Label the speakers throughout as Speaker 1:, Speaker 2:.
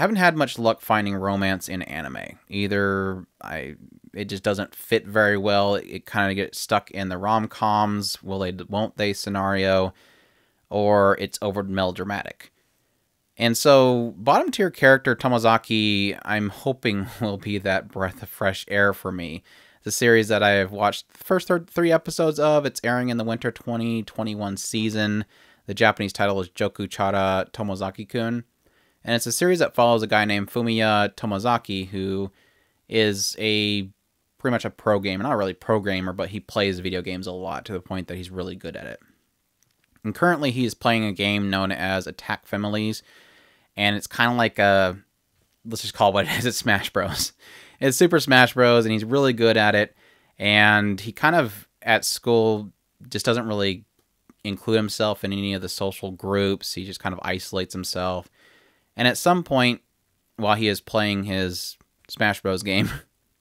Speaker 1: haven't had much luck finding romance in anime. Either I it just doesn't fit very well. It, kind of gets stuck in the rom-coms, will they won't they scenario or it's over melodramatic. And so bottom tier character Tomozaki, I'm hoping will be that breath of fresh air for me. The series that I have watched the first three episodes of, it's airing in the winter 2021 season. The Japanese title is Joku Chara Tomozaki-kun. And it's a series that follows a guy named Fumiya Tomozaki, who is a pretty much a pro gamer, not really pro gamer, but he plays video games a lot to the point that he's really good at it. And currently, he is playing a game known as Attack Families, and it's kind of like a let's just call it what it is. It's Smash Bros. It's Super Smash Bros. and he's really good at it. And he kind of at school just doesn't really include himself in any of the social groups. He just kind of isolates himself. And at some point, while he is playing his Smash Bros. game,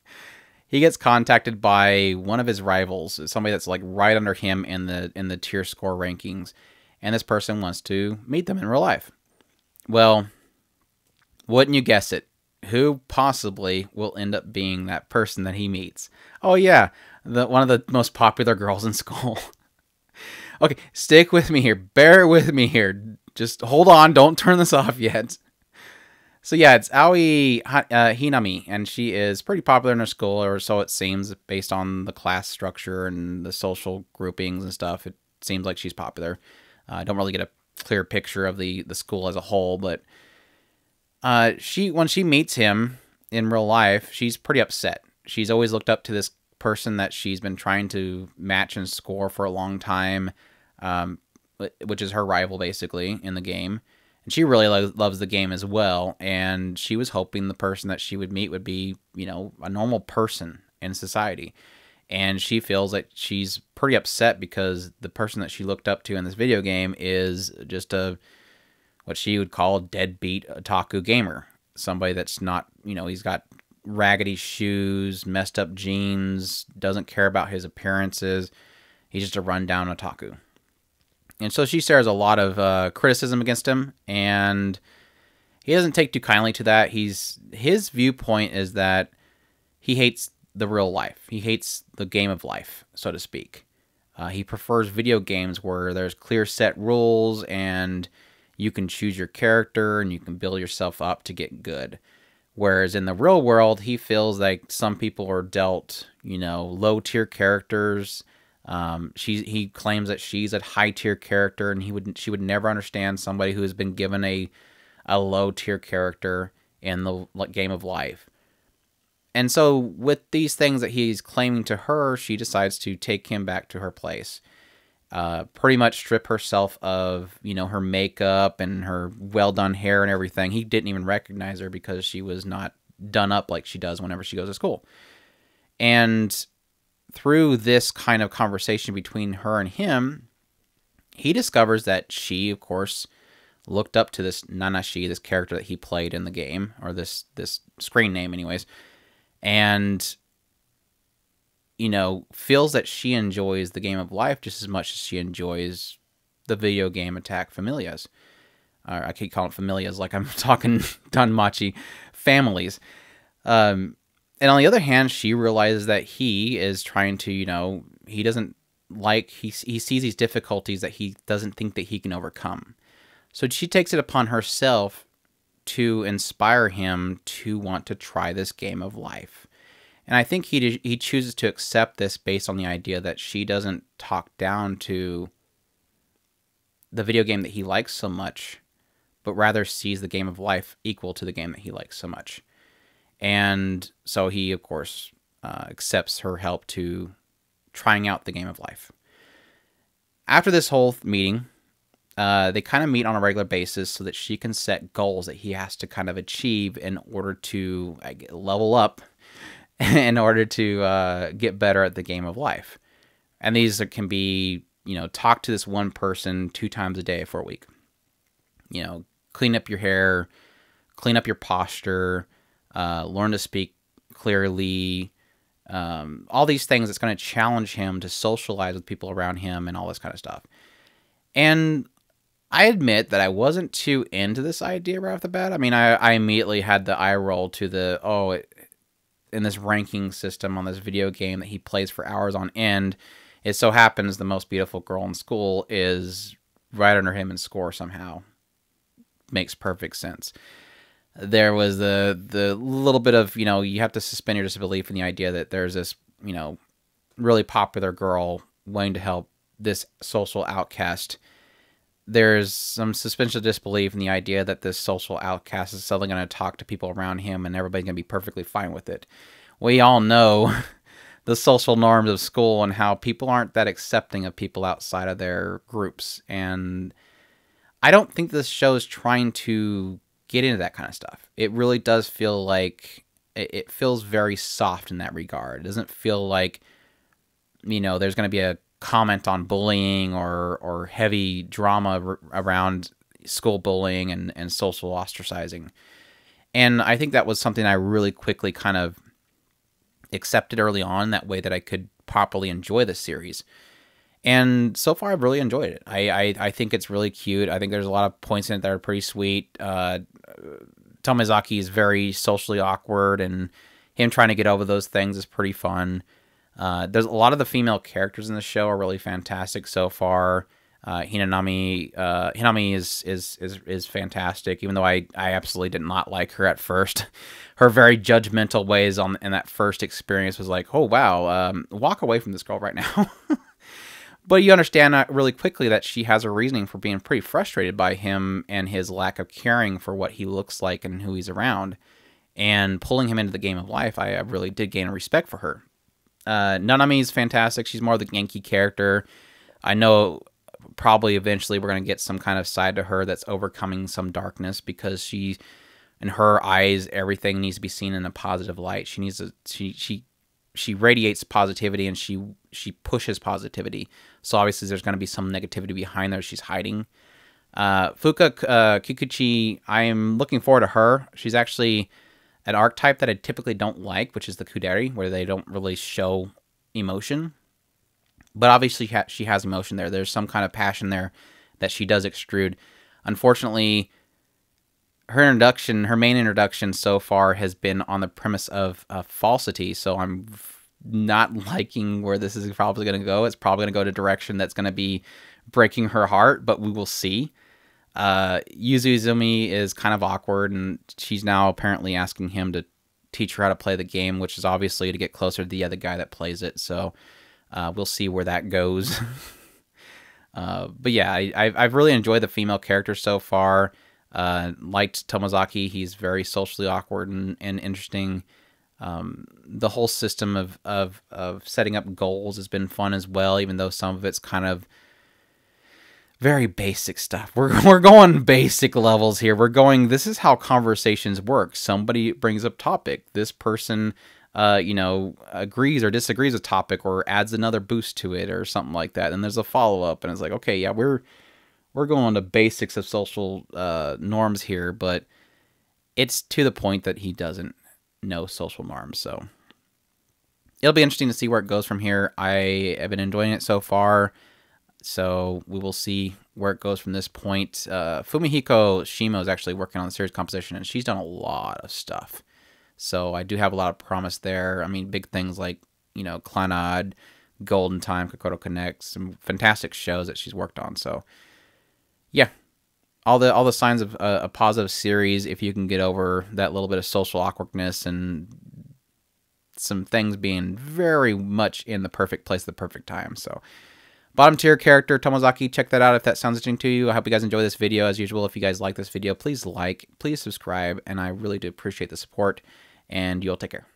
Speaker 1: he gets contacted by one of his rivals, somebody that's like right under him in the in the tier score rankings, and this person wants to meet them in real life. Well, wouldn't you guess it? Who possibly will end up being that person that he meets? Oh yeah, the one of the most popular girls in school. okay, stick with me here. Bear with me here. Just hold on. Don't turn this off yet. So yeah, it's Aoi uh, Hinami, and she is pretty popular in her school, or so it seems, based on the class structure and the social groupings and stuff. It seems like she's popular. Uh, I uh, don't really get a clear picture of the the school as a whole, but uh, she when she meets him in real life, she's pretty upset. She's always looked up to this person that she's been trying to match and score for a long time, um, which is her rival basically in the game and she really lo loves the game as well. And she was hoping the person that she would meet would be, you know, a normal person in society. And she feels that she's pretty upset because the person that she looked up to in this video game is just a what she would call a deadbeat otaku gamer, somebody that's not, you know, he's got raggedy shoes, messed up jeans, doesn't care about his appearances. He's just a rundown otaku. And so she shares a lot of uh, criticism against him, and he doesn't take too kindly to that. He's his viewpoint is that he hates the real life. He hates the game of life, so to speak. Uh, he prefers video games where there's clear set rules and you can choose your character and you can build yourself up to get good. Whereas in the real world, he feels like some people are dealt, you know, low tier characters um, she he claims that she's a high tier character, and he would she would never understand somebody who has been given a a low tier character in the game of life. And so, with these things that he's claiming to her, she decides to take him back to her place. Uh, pretty much strip herself of you know her makeup and her well done hair and everything. He didn't even recognize her because she was not done up like she does whenever she goes to school. And through this kind of conversation between her and him, he discovers that she, of course, looked up to this Nanashi, this character that he played in the game, or this this screen name, anyways, and you know feels that she enjoys the game of life just as much as she enjoys the video game Attack Familias. Uh, I keep calling it familias like I'm talking Don families. Um, and on the other hand, she realizes that he is trying to, you know, he doesn't like he he sees these difficulties that he doesn't think that he can overcome. So she takes it upon herself to inspire him to want to try this game of life. And I think he he chooses to accept this based on the idea that she doesn't talk down to the video game that he likes so much, but rather sees the game of life equal to the game that he likes so much. And so he, of course, uh, accepts her help to trying out the game of life. After this whole meeting, uh, they kind of meet on a regular basis so that she can set goals that he has to kind of achieve in order to like, level up, in order to uh, get better at the game of life. And these can be, you know, talk to this one person two times a day for a week. You know, clean up your hair, clean up your posture, uh, learn to speak clearly, um, all these things that's going to challenge him to socialize with people around him and all this kind of stuff. And I admit that I wasn't too into this idea right off the bat. I mean, I, I immediately had the eye roll to the, oh, it, in this ranking system on this video game that he plays for hours on end, it so happens the most beautiful girl in school is right under him in score somehow. Makes perfect sense there was the the little bit of you know you have to suspend your disbelief in the idea that there's this you know really popular girl willing to help this social outcast. There's some suspension of disbelief in the idea that this social outcast is suddenly going to talk to people around him and everybody's going to be perfectly fine with it. We all know the social norms of school and how people aren't that accepting of people outside of their groups. And I don't think this show is trying to get into that kind of stuff. It really does feel like it, feels very soft in that regard. It doesn't feel like you know there's going to be a comment on bullying or or heavy drama around school bullying and and social ostracizing. And I think that was something I really quickly kind of accepted early on that way that I could properly enjoy the series and so far I've really enjoyed it. I, I, I think it's really cute. I think there's a lot of points in it that are pretty sweet. Uh, Tomizaki is very socially awkward, and him trying to get over those things is pretty fun. Uh, there's a lot of the female characters in the show are really fantastic so far. Uh, Hinanami uh, Hinami is, is is is fantastic. Even though I I absolutely did not like her at first, her very judgmental ways on in that first experience was like, oh wow, um, walk away from this girl right now. but you understand really quickly that she has a reasoning for being pretty frustrated by him and his lack of caring for what he looks like and who he's around. And pulling him into the game of life, I really did gain a respect for her. Uh, Nanami is fantastic. She's more of the Yankee character. I know probably eventually we're going to get some kind of side to her that's overcoming some darkness because she, in her eyes, everything needs to be seen in a positive light. She needs to, she, she she radiates positivity and she she pushes positivity. So obviously there's going to be some negativity behind there she's hiding. Uh, Fuka uh, Kikuchi, I am looking forward to her. She's actually an archetype that I typically don't like, which is the Kuderi, where they don't really show emotion. But obviously she has emotion there. There's some kind of passion there that she does extrude. Unfortunately, her introduction, her main introduction so far has been on the premise of uh, falsity. So I'm not liking where this is probably going to go. It's probably going to go to direction that's going to be breaking her heart, but we will see. Uh, Yuzu Izumi is kind of awkward, and she's now apparently asking him to teach her how to play the game, which is obviously to get closer to the other guy that plays it. So uh, we'll see where that goes. uh, but yeah, I, have really enjoyed the female characters so far. Uh, liked Tomozaki. He's very socially awkward and, and interesting. Um, the whole system of, of, of setting up goals has been fun as well, even though some of it's kind of very basic stuff. We're, we're going basic levels here. We're going, this is how conversations work. Somebody brings up topic. This person, uh, you know, agrees or disagrees with topic or adds another boost to it or something like that. And there's a follow up and it's like, okay, yeah, we're, we're going to basics of social uh, norms here, but it's to the point that he doesn't know social norms. So it'll be interesting to see where it goes from here. I have been enjoying it so far. So we will see where it goes from this point. Uh, Fumihiko Shimo is actually working on the series composition, and she's done a lot of stuff. So I do have a lot of promise there. I mean, big things like, you know, Clannad, Golden Time, Kokoto Connects, some fantastic shows that she's worked on. So yeah, all the all the signs of a, a positive series. If you can get over that little bit of social awkwardness and some things being very much in the perfect place at the perfect time. So, bottom tier character Tomozaki. Check that out if that sounds interesting to you. I hope you guys enjoy this video. As usual, if you guys like this video, please like, please subscribe, and I really do appreciate the support. And you'll take care.